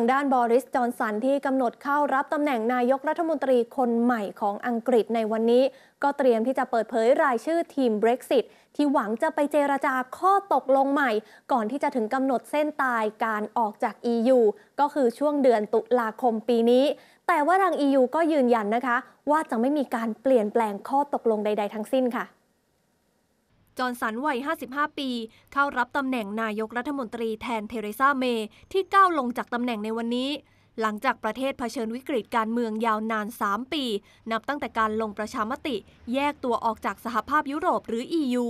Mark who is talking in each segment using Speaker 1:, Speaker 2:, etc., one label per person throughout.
Speaker 1: ทางด้านบริสจอนสันที่กำหนดเข้ารับตำแหน่งนายกรัฐมนตรีคนใหม่ของอังกฤษในวันนี้ ก็เตรียมที่จะเปิดเผยรายชื่อทีม Brexit ที่หวังจะไปเจรจาข้อตกลงใหม่ ก่อนที่จะถึงกำหนดเส้นตายการออกจาก EU ก็คือช่วงเดือนตุลาคมปีนี้ แต่ว่าทาง EU ก็ยืนยันนะคะ ว่าจะไม่มีการเปลี่ยนแปลงข้อตกลงใด ๆ ทั้งสิ้นค่ะจอร์นสันวัย 55 ปี เข้ารับตำแหน่งนายกรัฐมนตรีแทนเทเรซาเมย์ที่ก้าวลงจากตำแหน่งในวันนี้ หลังจากประเทศเผชิญวิกฤตการเมืองยาวนาน 3 ปี นับตั้งแต่การลงประชามติแยกตัวออกจากสหภาพยุโรปหรือ EU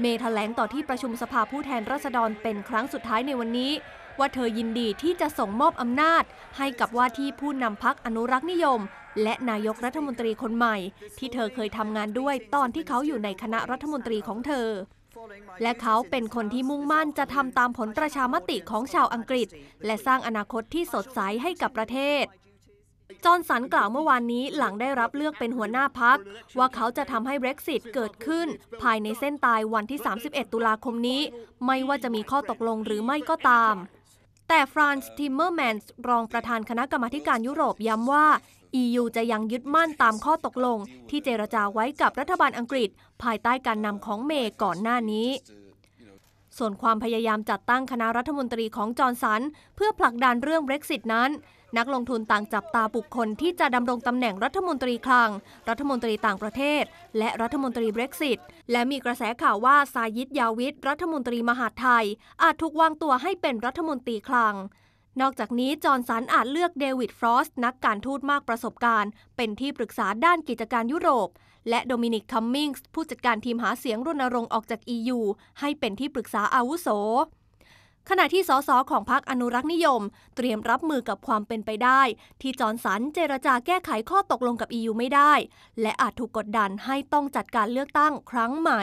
Speaker 1: เมย์แถลงต่อที่ประชุมสภาผู้แทนราษฎรเป็นครั้งสุดท้ายในวันนี้ว่าเธอยินดีที่จะส่งมอบอำนาจ ให้กับว่าที่ผู้นำพักอนุรักษ์นิยม และนายกรัฐมนตรีคนใหม่ ที่เธอเคยทำงานด้วยตอนที่เขาอยู่ในคณะรัฐมนตรีของเธอ และเขาเป็นคนที่มุ่งมั่นจะทำตามผลประชามติของชาวอังกฤษ และสร้างอนาคตที่สดใสให้กับประเทศจอร์นสันกล่าวเมื่อวานนี้หลังได้รับเลือกเป็นหัวหน้าพักว่าเขาจะทำให้เบรกซิตเกิดขึ้น ภายในเส้นตายวันที่ 31 ตุลาคมนี้ ไม่ว่าจะมีข้อตกลงหรือไม่ก็ตามแต่ฟรานซ์ทิมเมอร์แมนส์รองประธานคณะกรรมาการยุโรปย้ำว่า EU จะยังยึดมั่นตามข้อตกลง ที่เจรจาไว้กับรัฐบาลอังกฤษ ภายใต้การนำของเมย์ก่อนหน้านี้ส่วนความพยายามจัดตั้งคณะรัฐมนตรีของจอร์นสัน เพื่อผลักดันเรื่องเบรกซิตนั้น นักลงทุนต่างจับตาบุคคลที่จะดำรงตำแหน่งรัฐมนตรีคลัง รัฐมนตรีต่างประเทศและรัฐมนตรีเบรกซิตและมีกระแสข่าวว่าซายิดยาวิทรัฐมนตรีมหาดไทย อาจถูกวางตัวให้เป็นรัฐมนตรีคลังนอกจากนี้จอร์นสันอาจเลือกเดวิดฟรอสต์นักการทูตมากประสบการณ์เป็นที่ปรึกษาด้านกิจการยุโรป และโดมินิกคัมมิงส์ผู้จัดการทีมหาเสียงรณรงค์ออกจาก EU ให้เป็นที่ปรึกษาอาวุโส ขณะที่สสของพรรคอนุรักษ์นิยม เตรียมรับมือกับความเป็นไปได้ ที่จอร์นสันเจรจาแก้ไขข้อตกลงกับ EU ไม่ได้ และอาจถูกกดดันให้ต้องจัดการเลือกตั้งครั้งใหม่